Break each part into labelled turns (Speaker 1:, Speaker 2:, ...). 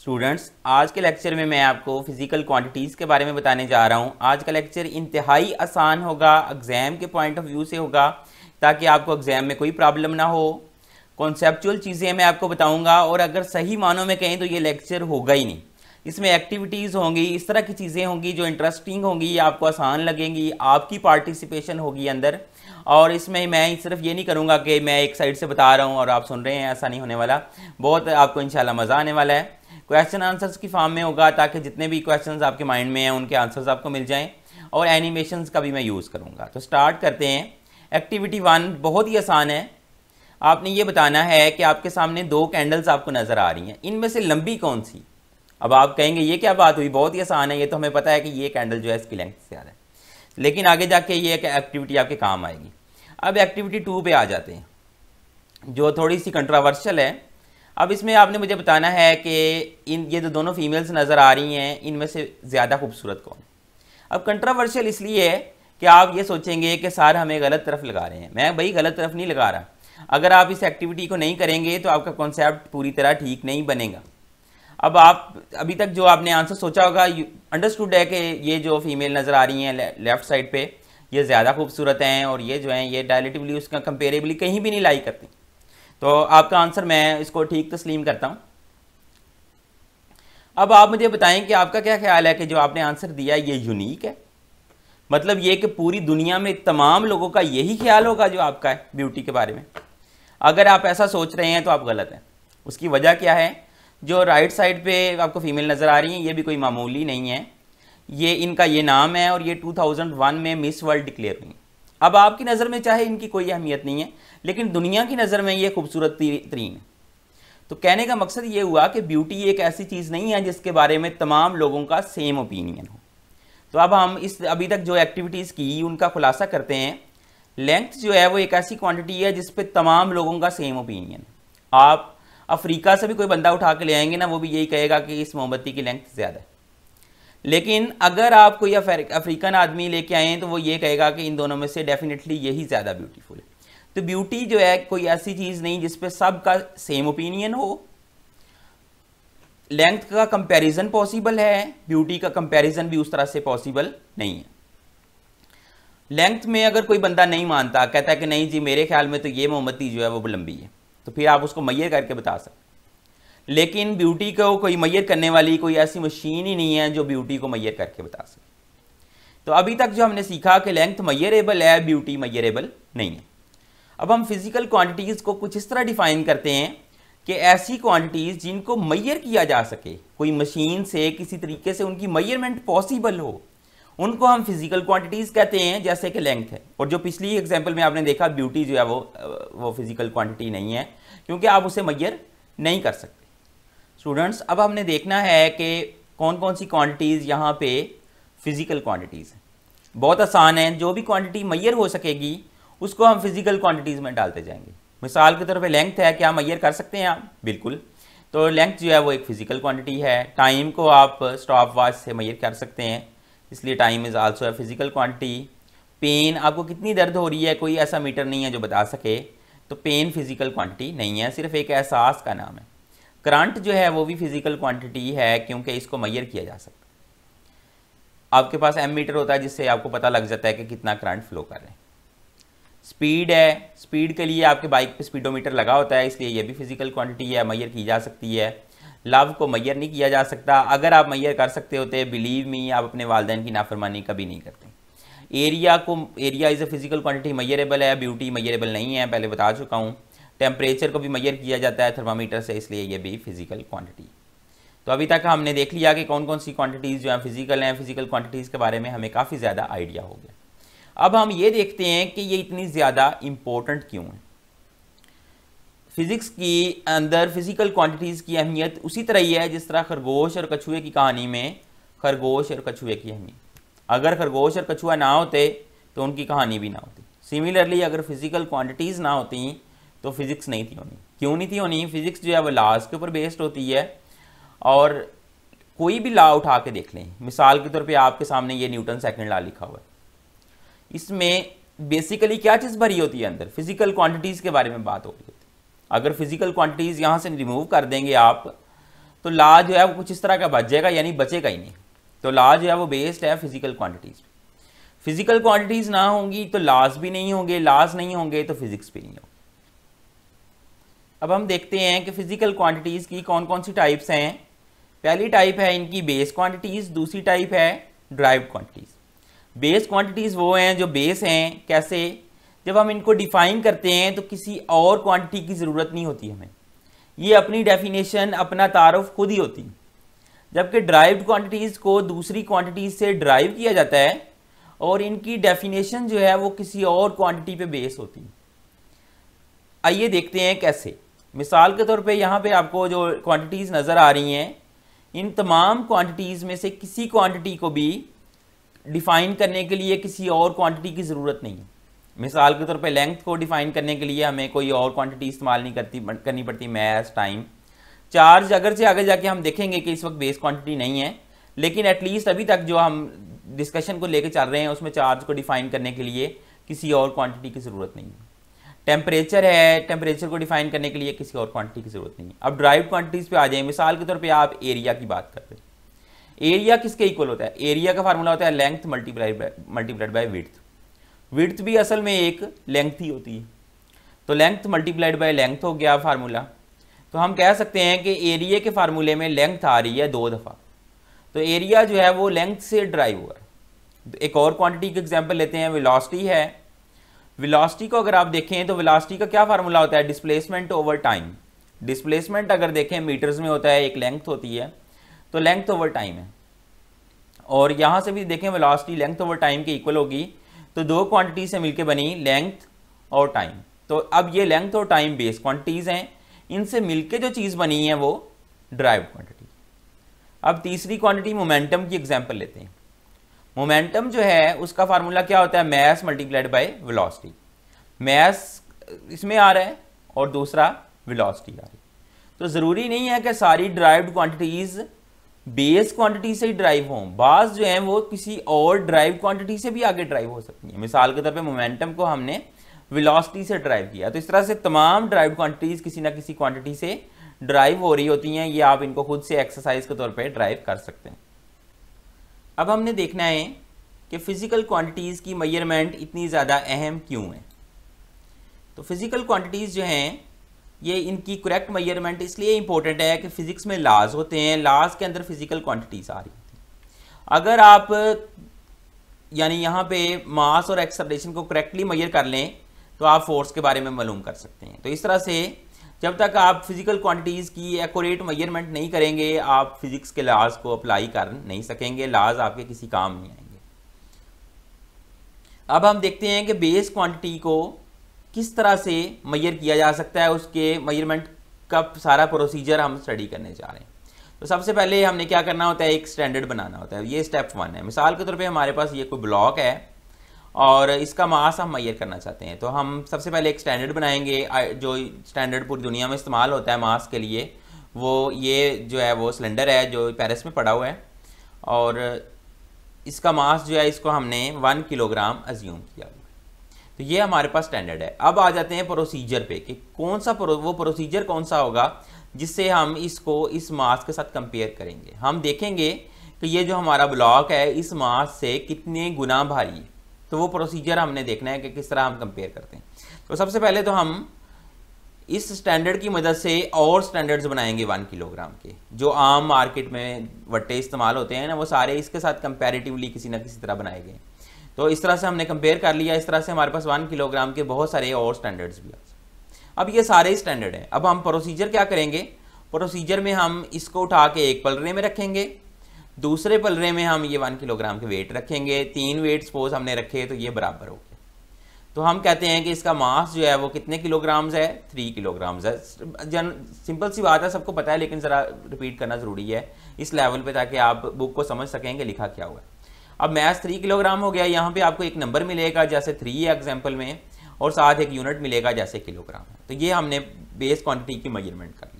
Speaker 1: students आज के lecture में मैं आपको फिज़िकल क्वांटिटीज़ के बारे में बताने जा रहा हूँ आज का लेक्चर इंतहाई आसान होगा एग्ज़ाम के पॉइंट ऑफ व्यू से होगा ताकि आपको एग्ज़ाम में कोई प्रॉब्लम ना हो कॉन्सेप्चुअल चीज़ें मैं आपको बताऊंगा और अगर सही मानों में कहें तो ये लेक्चर होगा ही नहीं इसमें एक्टिविटीज़ होंगी इस तरह की चीज़ें होंगी जो इंटरेस्टिंग होंगी आपको आसान लगेंगी आपकी पार्टिसिपेशन होगी अंदर और इसमें मैं सिर्फ ये नहीं करूँगा कि मैं एक साइड से बता रहा हूँ और आप सुन रहे हैं ऐसा नहीं होने वाला बहुत आपको इंशाल्लाह मज़ा आने वाला है क्वेश्चन आंसर्स की फॉर्म में होगा ताकि जितने भी क्वेश्चंस आपके माइंड में हैं उनके आंसर्स आपको मिल जाएं और एनिमेशन का भी मैं यूज़ करूँगा तो स्टार्ट करते हैं एक्टिविटी वन बहुत ही आसान है आपने ये बताना है कि आपके सामने दो कैंडल्स आपको नज़र आ रही हैं इनमें से लंबी कौन सी अब आप कहेंगे ये क्या बात हुई बहुत ही आसान है ये तो हमें पता है कि ये कैंडल जो है इसकी लेंथ से ज़्यादा है लेकिन आगे जाके ये एक्टिविटी आपके काम आएगी अब एक्टिविटी टू पे आ जाते हैं जो थोड़ी सी कंट्रावर्शल है अब इसमें आपने मुझे बताना है कि इन ये जो दोनों फीमेल्स नज़र आ रही हैं इनमें से ज़्यादा खूबसूरत कौन अब कंट्रावर्शियल इसलिए है कि आप ये सोचेंगे कि सार हमें गलत तरफ लगा रहे हैं मैं भाई गलत तरफ नहीं लगा रहा अगर आप इस एक्टिविटी को नहीं करेंगे तो आपका कॉन्सेप्ट पूरी तरह ठीक नहीं बनेगा अब आप अभी तक जो आपने आंसर सोचा होगा अंडरस्टूड है कि ये जो फीमेल नज़र आ रही हैं लेफ्ट साइड पर ये ज़्यादा खूबसूरत हैं और ये जो हैं ये डायलिटिवली उसका कंपेरेबली कहीं भी नहीं लाई करती तो आपका आंसर मैं इसको ठीक तस्लीम करता हूँ अब आप मुझे बताएं कि आपका क्या ख्याल है कि जो आपने आंसर दिया ये यूनिक है मतलब ये कि पूरी दुनिया में तमाम लोगों का यही ख्याल होगा जो आपका है ब्यूटी के बारे में अगर आप ऐसा सोच रहे हैं तो आप गलत हैं उसकी वजह क्या है जो राइट साइड पे आपको फीमेल नज़र आ रही हैं ये भी कोई मामूली नहीं है ये इनका ये नाम है और ये 2001 में मिस वर्ल्ड डिक्लेयर हुई अब आपकी नज़र में चाहे इनकी कोई अहमियत नहीं है लेकिन दुनिया की नज़र में ये खूबसूरत तरीन है तो कहने का मकसद ये हुआ कि ब्यूटी एक ऐसी चीज़ नहीं है जिसके बारे में तमाम लोगों का सेम ओपिनियन हो तो अब हम इस अभी तक जो एक्टिविटीज़ की उनका खुलासा करते हैं लेंथ जो है वो एक ऐसी क्वांटिटी है जिस पर तमाम लोगों का सेम ओपिनियन आप अफ्रीका से भी कोई बंदा उठा के ले आएंगे ना वो भी यही कहेगा कि इस मोमबत्ती की लेंथ ज़्यादा है लेकिन अगर आप कोई अफ्रीकन आदमी लेके आए हैं तो वो ये कहेगा कि इन दोनों में से डेफिनेटली यही ज़्यादा ब्यूटीफुल है तो ब्यूटी जो है कोई ऐसी चीज़ नहीं जिस पे सबका सेम ओपिनियन हो लेंथ का कंपैरिजन पॉसिबल है ब्यूटी का कंपैरिजन भी उस तरह से पॉसिबल नहीं है लेंथ में अगर कोई बंदा नहीं मानता कहता है कि नहीं जी मेरे ख्याल में तो ये मोमबत्ती जो है वो लंबी है तो फिर आप उसको मैय करके बता सकते लेकिन ब्यूटी को कोई मैयर करने वाली कोई ऐसी मशीन ही नहीं है जो ब्यूटी को मैयर करके बता सके तो अभी तक जो हमने सीखा कि लेंथ मैयरेबल है ब्यूटी मैयरेबल नहीं है अब हम फिजिकल क्वांटिटीज़ को कुछ इस तरह डिफाइन करते हैं कि ऐसी क्वांटिटीज़ जिनको मैयर किया जा सके कोई मशीन से किसी तरीके से उनकी मैयरमेंट पॉसिबल हो उनको हम फिजिकल क्वांटिटीज़ कहते हैं जैसे कि लेंथ है और जो पिछली एग्जाम्पल में आपने देखा ब्यूटी जो है वो वो फिजिकल क्वांटिटी नहीं है क्योंकि आप उसे मैयर नहीं कर सकते स्टूडेंट्स अब हमने देखना है कि कौन कौन सी क्वांटिटीज़ यहाँ पे फिज़िकल क्वांटिटीज़ बहुत आसान है जो भी क्वांटिटी मैयर हो सकेगी उसको हम फिज़िकल क्वांटिटीज़ में डालते जाएंगे मिसाल के तौर पर लेंथ है क्या मैयर कर सकते हैं आप बिल्कुल तो लेंथ जो है वो एक फिज़िकल क्वांटिटी है टाइम को आप स्टॉप वॉच से मैयर कर सकते हैं इसलिए time is also a physical quantity pain आपको कितनी दर्द हो रही है कोई ऐसा मीटर नहीं है जो बता सके तो पेन फिज़िकल क्वान्टिटी नहीं है सिर्फ एक एहसास का नाम है करंट जो है वो भी फिजिकल क्वांटिटी है क्योंकि इसको मैयर किया जा सकता है आपके पास एम मीटर होता है जिससे आपको पता लग जाता है कि कितना करंट फ्लो कर रहे हैं स्पीड है स्पीड के लिए आपके बाइक पे स्पीडोमीटर लगा होता है इसलिए यह भी फिजिकल क्वांटिटी है मैयर की जा सकती है लव को मैयर नहीं किया जा सकता अगर आप मैयर कर सकते होते बिलीव मी आप अपने वालदेन की नाफरमानी कभी नहीं करते एरिया को area is a physical quantity measurable है ब्यूटी मैयरेबल नहीं है पहले बता चुका हूँ टेम्परेचर को भी मैयर किया जाता है थर्मामीटर से इसलिए ये भी फिजिकल क्वांटिटी तो अभी तक हमने देख लिया कि कौन कौन सी क्वांटिटीज़ जो हैं फिजिकल हैं फिजिकल क्वांटिटीज़ के बारे में हमें काफ़ी ज़्यादा आइडिया हो गया अब हम ये देखते हैं कि ये इतनी ज़्यादा इम्पोर्टेंट क्यों है फिज़िक्स की अंदर फिज़िकल क्वांटिटीज़ की अहमियत उसी तरह ही है जिस तरह खरगोश और कछुए की कहानी में खरगोश और कछुए की अहमियत अगर खरगोश और कछुआ ना होते तो उनकी कहानी भी ना होती सिमिलरली अगर फिज़िकल क्वांटिटीज़ ना होती तो फिजिक्स नहीं थी होनी क्यों नहीं थी होनी फिजिक्स जो है वो लाज के ऊपर बेस्ड होती है और कोई भी लॉ उठा के देख लें मिसाल के तौर पे आपके सामने ये न्यूटन सेकंड लॉ लिखा हुआ है इसमें बेसिकली क्या चीज़ भरी होती है अंदर फिजिकल क्वांटिटीज़ के बारे में बात हो रही होती है अगर फिजिकल क्वांटिटीज़ यहाँ से रिमूव कर देंगे आप तो लॉ जो है वो कुछ इस तरह का बच जाएगा यानी बचेगा ही नहीं तो लॉ जो है वो बेस्ड है फिजिकल क्वांटिटीज़ फिजिकल क्वांटिटीज़ ना होंगी तो लॉज भी नहीं होंगे लॉज नहीं होंगे तो फिजिक्स भी नहीं होगी अब हम देखते हैं कि फिजिकल क्वांटिटीज़ की कौन कौन सी टाइप्स हैं पहली टाइप है इनकी बेस क्वांटिटीज़ दूसरी टाइप है ड्राइव क्वांटिटीज़ बेस क्वांटिटीज़ वो हैं जो बेस हैं कैसे जब हम इनको डिफाइन करते हैं तो किसी और क्वांटिटी की ज़रूरत नहीं होती हमें ये अपनी डेफिनेशन अपना तारफ़ खुद ही होती जबकि ड्राइव क्वांटिटीज़ को दूसरी क्वांटिटीज़ से ड्राइव किया जाता है और इनकी डेफिनेशन जो है वो किसी और क्वांटिटी पे बेस होती आइए देखते हैं कैसे मिसाल के तौर पे यहाँ पे आपको जो क्वांटिटीज़ नज़र आ रही हैं इन तमाम क्वांटिटीज़ में से किसी क्वांटिटी को भी डिफ़ाइन करने के लिए किसी और क्वांटिटी की ज़रूरत नहीं है मिसाल के तौर पे लेंथ को डिफ़ाइन करने के लिए हमें कोई और क्वांटिटी इस्तेमाल नहीं करती करनी पड़ती मैथ टाइम चार्ज अगर से आगे जाके हम देखेंगे कि इस वक्त बेस क्वांटिटी नहीं है लेकिन एटलीस्ट अभी तक जो हम डिस्कशन को लेकर चल रहे हैं उसमें चार्ज को डिफ़ाइन करने के लिए किसी और क्वांटिटी की ज़रूरत नहीं है टेम्परेचर है टेम्परेचर को डिफाइन करने के लिए किसी और क्वांटिटी की ज़रूरत नहीं है अब ड्राइव क्वांटिटीज़ पे आ जाए मिसाल के तौर पे आप एरिया की बात करते हैं एरिया किसके इक्वल होता है एरिया का फार्मूला होता है length multiply multiplied by with with भी असल में एक लेंथ ही होती है तो लेंथ मल्टीप्लाइड बाय लेंथ हो गया फार्मूला तो हम कह सकते हैं कि एरिया के फार्मूले में लेंथ आ रही है दो दफ़ा तो एरिया जो है वो लेंथ से ड्राइव हुआ है एक और क्वांटिटी का एग्जाम्पल लेते हैं वेलोसिटी है वेलोसिटी को अगर आप देखें तो वेलोसिटी का क्या फार्मूला होता है डिस्प्लेसमेंट ओवर टाइम डिस्प्लेसमेंट अगर देखें मीटर्स में होता है एक लेंथ होती है तो लेंथ ओवर टाइम है और यहाँ से भी देखें वेलोसिटी लेंथ ओवर टाइम के इक्वल होगी तो दो क्वांटिटी से मिलकर बनी लेंथ और टाइम तो अब ये लेंथ और टाइम बेस क्वांटिटीज़ हैं इनसे मिलकर जो चीज़ बनी है वो ड्राइव क्वांटिटी अब तीसरी क्वांटिटी मोमेंटम की एग्जाम्पल लेते हैं मोमेंटम जो है उसका फार्मूला क्या होता है mass multiplied by velocity mass इसमें आ रहा है और दूसरा वेलोसिटी आ रही तो ज़रूरी नहीं है कि सारी ड्राइव्ड क्वांटिटीज़ बेस क्वांटिटी से ही ड्राइव हों बास जो हैं वो किसी और ड्राइव क्वांटिटी से भी आगे ड्राइव हो सकती हैं मिसाल के तौर पे मोमेंटम को हमने वेलोसिटी से ड्राइव किया तो इस तरह से तमाम ड्राइव क्वांटिटीज़ किसी ना किसी क्वांटिटी से ड्राइव हो रही होती हैं ये आप इनको खुद से एक्सरसाइज के तौर पर ड्राइव कर सकते हैं अब हमने देखना है कि फिज़िकल क्वांटिटीज़ की मयरमेंट इतनी ज़्यादा अहम क्यों है तो फिज़िकल क्वांटिटीज़ जो हैं ये इनकी करेक्ट मयरमेंट इसलिए इंपॉर्टेंट है कि फ़िज़िक्स में लाज होते हैं लाज के अंदर फिज़िकल क्वांटिटीज़ आ रही होती अगर आप यानी यहाँ पे मास और एक्सप्रेशन को करेक्टली मयर कर लें तो आप फोर्स के बारे में मालूम कर सकते हैं तो इस तरह से जब तक आप फिजिकल क्वांटिटीज़ की एकोरेट मेजरमेंट नहीं करेंगे आप फिजिक्स के लाज को अप्लाई कर नहीं सकेंगे लाज आपके किसी काम नहीं आएंगे अब हम देखते हैं कि बेस क्वांटिटी को किस तरह से मैयर किया जा सकता है उसके मेजरमेंट का सारा प्रोसीजर हम स्टडी करने जा रहे हैं तो सबसे पहले हमने क्या करना होता है एक स्टैंडर्ड बनाना होता है ये स्टेप वन है मिसाल के तौर पर हमारे पास ये कोई ब्लॉक है और इसका मास हम मैयर करना चाहते हैं तो हम सबसे पहले एक स्टैंडर्ड बनाएंगे जो स्टैंडर्ड पूरी दुनिया में इस्तेमाल होता है मास के लिए वो ये जो है वो सिलेंडर है जो पेरिस में पड़ा हुआ है और इसका मास जो है इसको हमने वन किलोग्राम अज्यूम किया तो ये हमारे पास स्टैंडर्ड है अब आ जाते हैं प्रोसीजर पे कि कौन सा प्रो, वो प्रोसीजर कौन सा होगा जिससे हम इसको इस मास के साथ कंपेयर करेंगे हम देखेंगे कि ये जो हमारा ब्लॉक है इस मास से कितने गुना भारी है तो वो प्रोसीजर हमने देखना है कि किस तरह हम कंपेयर करते हैं तो सबसे पहले तो हम इस स्टैंडर्ड की मदद से और स्टैंडर्ड्स बनाएंगे वन किलोग्राम के जो आम मार्केट में वट्टे इस्तेमाल होते हैं ना वो सारे इसके साथ कंपेरेटिवली किसी ना किसी तरह बनाए गए तो इस तरह से हमने कंपेयर कर लिया इस तरह से हमारे पास वन किलोग्राम के बहुत सारे और स्टैंडर्ड्स भी अब ये सारे ही स्टैंडर्ड हैं अब हम प्रोसीजर क्या करेंगे प्रोसीजर में हम इसको उठा के एक पलरे में रखेंगे दूसरे पलरे में हम ये वन किलोग्राम के वेट रखेंगे तीन वेट सपोज हमने रखे तो ये बराबर हो गए तो हम कहते हैं कि इसका मास जो है वो कितने किलोग्राम्स है थ्री किलोग्राम्स है जन सिंपल सी बात है सबको पता है लेकिन ज़रा रिपीट करना ज़रूरी है इस लेवल पे ताकि आप बुक को समझ सकें कि लिखा क्या हुआ है अब मैथ थ्री किलोग्राम हो गया यहाँ पे आपको एक नंबर मिलेगा जैसे थ्री है एग्जाम्पल में और साथ एक यूनिट मिलेगा जैसे किलोग्राम तो ये हमने बेस क्वान्टिटी की मेजरमेंट कर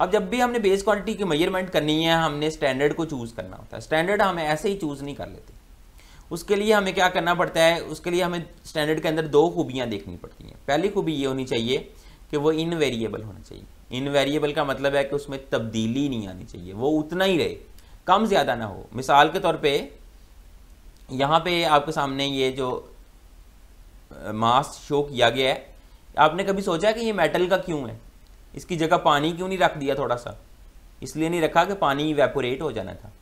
Speaker 1: अब जब भी हमने बेस क्वालिटी की मेजरमेंट करनी है हमने स्टैंडर्ड को चूज़ करना होता है स्टैंडर्ड हमें ऐसे ही चूज़ नहीं कर लेते उसके लिए हमें क्या करना पड़ता है उसके लिए हमें स्टैंडर्ड के अंदर दो खूबियाँ देखनी पड़ती हैं पहली खूबी ये होनी चाहिए कि वो इनवेरिएबल होना चाहिए इनवेरिएबल का मतलब है कि उसमें तब्दीली नहीं आनी चाहिए वो उतना ही रहे कम ज़्यादा ना हो मिसाल के तौर पे यहाँ पे आपके सामने ये जो मास शो किया गया है आपने कभी सोचा है कि ये मेटल का क्यों है इसकी जगह पानी क्यों नहीं रख दिया थोड़ा सा इसलिए नहीं रखा कि पानी इवेपोरेट हो जाना था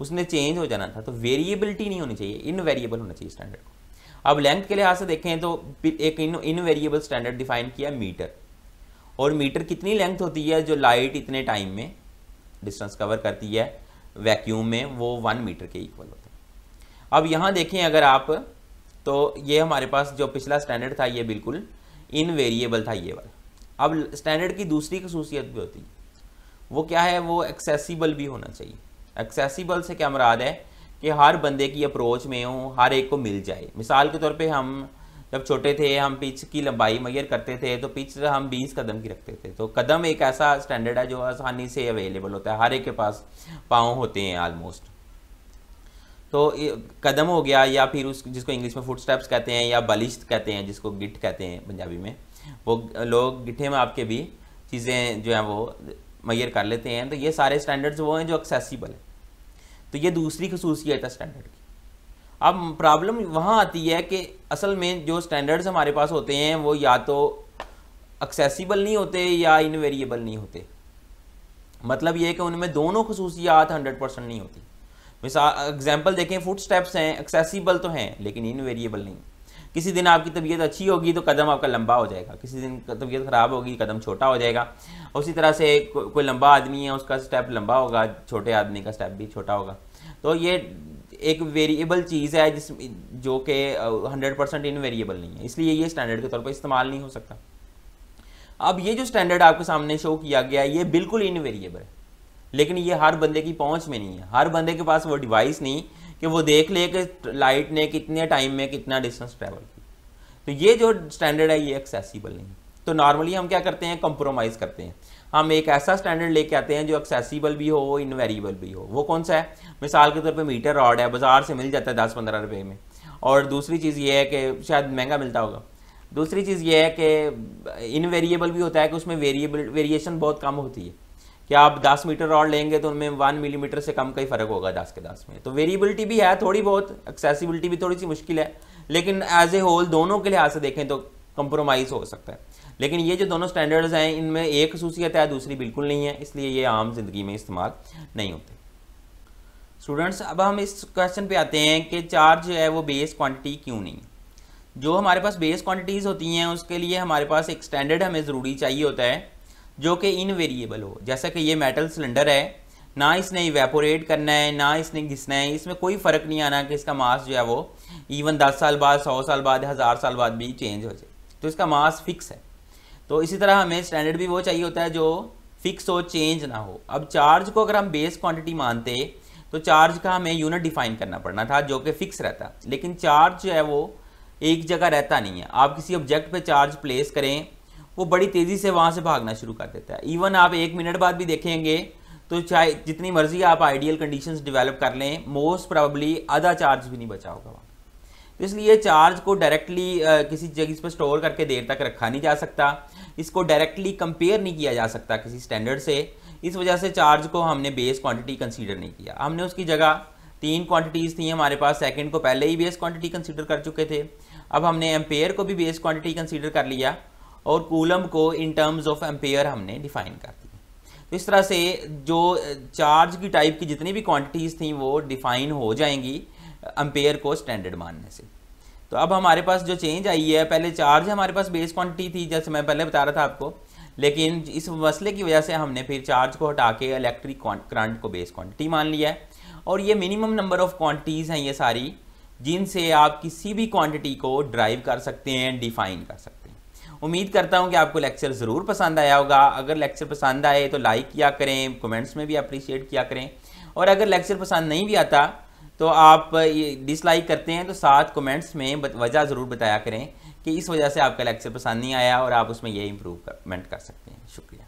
Speaker 1: उसने चेंज हो जाना था तो वेरिएबिलिटी नहीं होनी चाहिए इनवेरिएबल होना चाहिए स्टैंडर्ड को अब लेंथ के लिहाज से देखें तो एक इन इनवेरिएबल स्टैंडर्ड डिफाइन किया मीटर और मीटर कितनी लेंथ होती है जो लाइट इतने टाइम में डिस्टेंस कवर करती है वैक्यूम में वो वन मीटर के इक्वल होते हैं अब यहाँ देखें अगर आप तो ये हमारे पास जो पिछला स्टैंडर्ड था ये बिल्कुल इनवेरिएबल था ये वाला अब स्टैंडर्ड की दूसरी खसूसियत भी होती है वो क्या है वो एक्सेसिबल भी होना चाहिए एक्सेसिबल से क्या मराद है कि हर बंदे की अप्रोच में हो हर एक को मिल जाए मिसाल के तौर पे हम जब छोटे थे हम पिच की लंबाई मैयर करते थे तो पिच हम 20 कदम की रखते थे तो कदम एक ऐसा स्टैंडर्ड है जो आसानी से अवेलेबल होता है हर एक के पास पाँव होते हैं आलमोस्ट तो कदम हो गया या फिर उस जिसको इंग्लिश में फुट स्टेप्स कहते हैं या बलिश्त कहते हैं जिसको गिट कहते हैं पंजाबी में वो लोग गिठे में आपके भी चीज़ें जो हैं वो मैयर कर लेते हैं तो ये सारे स्टैंडर्ड्स वो हैं जो एक्सेसिबल है तो ये दूसरी खसूसियत है स्टैंडर्ड की अब प्रॉब्लम वहाँ आती है कि असल में जो स्टैंडर्ड्स हमारे पास होते हैं वो या तो एक्सेसिबल नहीं होते या इनवेरिएबल नहीं होते मतलब ये कि उनमें दोनों खसूसियात हंड्रेड परसेंट नहीं होती मिसाल एग्जाम्पल देखें फुट स्टेप्स हैं एक्सेसिबल तो हैं लेकिन इनवेरिएबल नहीं किसी दिन आपकी तबीयत अच्छी होगी तो कदम आपका लंबा हो जाएगा किसी दिन तबीयत ख़राब होगी कदम छोटा हो जाएगा उसी तरह से को, कोई लंबा आदमी है उसका स्टेप लंबा होगा छोटे आदमी का स्टेप भी छोटा होगा तो ये एक वेरिएबल चीज़ है जिस जो कि हंड्रेड परसेंट इन वेरिएबल नहीं है इसलिए ये स्टैंडर्ड के तौर पर इस्तेमाल नहीं हो सकता अब ये जो स्टैंडर्ड आपके सामने शो किया गया है ये बिल्कुल इन वेरिएबल है लेकिन ये हर बंदे की पहुंच में नहीं है हर बंदे के पास वो डिवाइस नहीं कि वो देख ले कि लाइट ने कितने टाइम में कितना डिस्टेंस ट्रैवल किया तो ये जो स्टैंडर्ड है ये एक्सेसिबल नहीं तो नॉर्मली हम क्या करते हैं कंप्रोमाइज़ करते हैं हम एक ऐसा स्टैंडर्ड लेके आते हैं जो एक्सेसिबल भी हो इनवेरिएबल भी हो वो कौन सा है मिसाल के तौर पे मीटर रॉड है बाज़ार से मिल जाता है दस पंद्रह रुपये में और दूसरी चीज़ ये है कि शायद महंगा मिलता होगा दूसरी चीज़ ये है कि इनवेरिएबल भी होता है कि उसमें वेरिएबल वेरिएशन बहुत कम होती है कि आप 10 मीटर और लेंगे तो उनमें वन मिलीमीटर से कम का ही फर्क होगा दस के दस में तो वेरिएबिलिटी भी है थोड़ी बहुत एक्सेसिबिलिटी भी थोड़ी सी मुश्किल है लेकिन एज ए होल दोनों के लिहाज से देखें तो कंप्रोमाइज़ हो सकता है लेकिन ये जो दोनों स्टैंडर्ड्स हैं इनमें एक खसूसियत है दूसरी बिल्कुल नहीं है इसलिए ये आम जिंदगी में इस्तेमाल नहीं होते स्टूडेंट्स अब हम इस क्वेश्चन पे आते हैं कि चार्ज जो है वो बेस क्वांटिटी क्यों नहीं जो हमारे पास बेस क्वांटिटीज़ होती हैं उसके लिए हमारे पास एक स्टैंडर्ड हमें ज़रूरी चाहिए होता है जो कि इनवेरिएबल हो जैसा कि ये मेटल सिलेंडर है ना इसने इवेपोरेट करना है ना इसने घिसना है इसमें कोई फ़र्क नहीं आना कि इसका मास जो है वो इवन दस साल बाद सौ साल बाद हज़ार साल बाद भी चेंज हो जाए तो इसका मास फिक्स है तो इसी तरह हमें स्टैंडर्ड भी वो चाहिए होता है जो फिक्स हो चेंज ना हो अब चार्ज को अगर हम बेस क्वांटिटी मानते तो चार्ज का हमें यूनिट डिफाइन करना पड़ना था जो कि फिक्स रहता लेकिन चार्ज जो है वो एक जगह रहता नहीं है आप किसी ऑब्जेक्ट पे चार्ज प्लेस करें वो बड़ी तेज़ी से वहाँ से भागना शुरू कर देता है इवन आप एक मिनट बाद भी देखेंगे तो चाहे जितनी मर्जी आप आइडियल कंडीशंस डिवेलप कर लें मोस्ट प्रॉबली आधा चार्ज भी नहीं बचा होगा तो इसलिए चार्ज को डायरेक्टली किसी जगह पर स्टोर करके देर तक रखा नहीं जा सकता इसको डायरेक्टली कंपेयर नहीं किया जा सकता किसी स्टैंडर्ड से इस वजह से चार्ज को हमने बेस क्वांटिटी कंसीडर नहीं किया हमने उसकी जगह तीन क्वांटिटीज़ थी हमारे पास सेकंड को पहले ही बेस क्वांटिटी कंसीडर कर चुके थे अब हमने एम्पेयर को भी बेस क्वांटिटी कंसीडर कर लिया और कूलम को इन टर्म्स ऑफ एम्पेयर हमने डिफाइन कर दिया तो इस तरह से जो चार्ज की टाइप की जितनी भी क्वांटिटीज़ थी वो डिफाइन हो जाएंगी एम्पेयर को स्टैंडर्ड मानने से तो अब हमारे पास जो चेंज आई है पहले चार्ज हमारे पास बेस क्वांटिटी थी जैसे मैं पहले बता रहा था आपको लेकिन इस मसले की वजह से हमने फिर चार्ज को हटा के इलेक्ट्रिक करंट को बेस क्वांटिटी मान लिया है और ये मिनिमम नंबर ऑफ क्वांटिटीज़ हैं ये सारी जिनसे आप किसी भी क्वांटिटी को ड्राइव कर सकते हैं डिफाइन कर सकते हैं उम्मीद करता हूँ कि आपको लेक्चर ज़रूर पसंद आया होगा अगर लेक्चर पसंद आए तो लाइक किया करें कमेंट्स में भी अप्रिशिएट किया करें और अगर लेक्चर पसंद नहीं भी आता तो आप डिसलाइक करते हैं तो साथ कमेंट्स में वजह ज़रूर बताया करें कि इस वजह से आपका लेक्चर पसंद नहीं आया और आप उसमें ये इम्प्रूवमेंट कर सकते हैं शुक्रिया